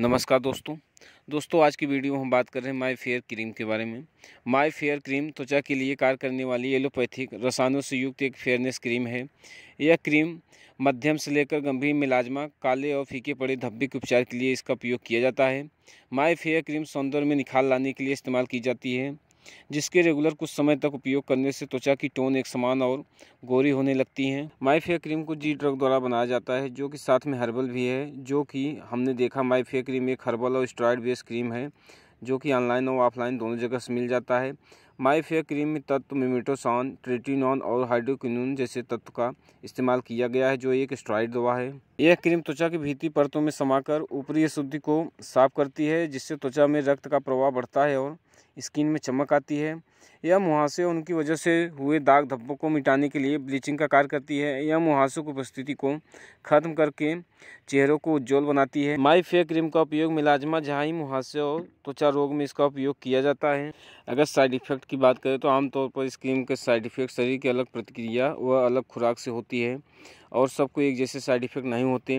नमस्कार दोस्तों दोस्तों आज की वीडियो में हम बात कर रहे हैं माई फेयर क्रीम के बारे में माई फेयर क्रीम त्वचा के लिए कार्य करने वाली एलोपैथिक रसायनों से युक्त एक फेयरनेस क्रीम है यह क्रीम मध्यम से लेकर गंभीर मिलाजमा काले और फीके पड़े धब्बे के उपचार के लिए इसका उपयोग किया जाता है माई फेयर क्रीम सौंदर्य में निखार लाने के लिए इस्तेमाल की जाती है जिसके रेगुलर कुछ समय तक उपयोग करने से त्वचा की टोन एक समान और गोरी होने लगती है माई क्रीम को जी ड्रग द्वारा बनाया जाता है जो कि साथ में हर्बल भी है जो कि हमने देखा माई क्रीम एक हर्बल और स्ट्रॉयड बेस्ड क्रीम है जो कि ऑनलाइन और ऑफलाइन दोनों जगह से मिल जाता है माई क्रीम में तत्व मिमिटोसॉन ट्रेटिनॉन और हाइड्रोक्विनोन जैसे तत्व का इस्तेमाल किया गया है जो एक स्ट्राइड दवा है यह क्रीम त्वचा की भीती परतों में समाकर ऊपरी शुद्धि को साफ करती है जिससे त्वचा में रक्त का प्रवाह बढ़ता है और स्किन में चमक आती है यह मुहासे उनकी वजह से हुए दाग धब्बों को मिटाने के लिए ब्लीचिंग का कार्य करती है यह मुहासे की उपस्थिति को खत्म करके चेहरों को उज्जवल बनाती है माई फेयर क्रीम का उपयोग मिलाजमा जहाँ मुहासे और त्वचा रोग में इसका उपयोग किया जाता है अगर साइड इफेक्ट इफ़ेक्ट की बात करें तो आमतौर पर इस क्रीम के साइड इफ़ेक्ट शरीर की अलग प्रतिक्रिया व अलग खुराक से होती है और सबको एक जैसे साइड इफ़ेक्ट नहीं होते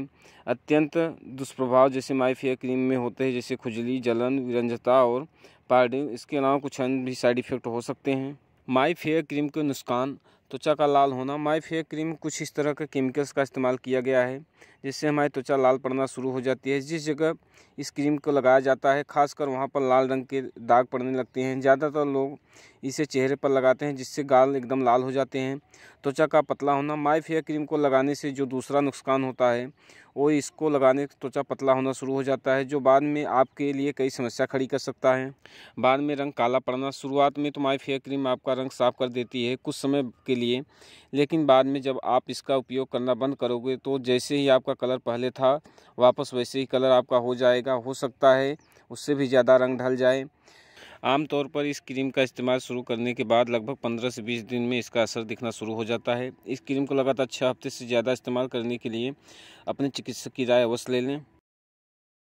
अत्यंत दुष्प्रभाव जैसे माइफिया क्रीम में होते हैं जैसे खुजली जलन विरंजता और पार्टी इसके अलावा कुछ अन्य भी साइड इफ़ेक्ट हो सकते हैं माई क्रीम के नुकसान त्वचा का लाल होना माई फेयर क्रीम कुछ इस तरह के केमिकल्स का इस्तेमाल किया गया है जिससे हमारी त्वचा लाल पड़ना शुरू हो जाती है जिस जगह इस क्रीम को लगाया जाता है खासकर वहाँ पर लाल रंग के दाग पड़ने लगते हैं ज़्यादातर लोग इसे चेहरे पर लगाते हैं जिससे गाल एकदम लाल हो जाते हैं त्वचा का पतला होना माई फेयर क्रीम को लगाने से जो दूसरा नुकसान होता है वो इसको लगाने त्वचा पतला होना शुरू हो जाता है जो बाद में आपके लिए कई समस्या खड़ी कर सकता है बाद में रंग काला पड़ना शुरुआत में तो माई फेयर क्रीम आपका रंग साफ कर देती है कुछ समय के लिए लेकिन बाद में जब आप इसका उपयोग करना बंद करोगे तो जैसे ही आपका कलर पहले था वापस वैसे ही कलर आपका हो जाएगा हो सकता है उससे भी ज़्यादा रंग ढल जाए आमतौर पर इस क्रीम का इस्तेमाल शुरू करने के बाद लगभग 15 से 20 दिन में इसका असर दिखना शुरू हो जाता है इस क्रीम को लगातार छः हफ्ते से ज़्यादा इस्तेमाल करने के लिए अपने चिकित्सक की राय अवश्य ले लें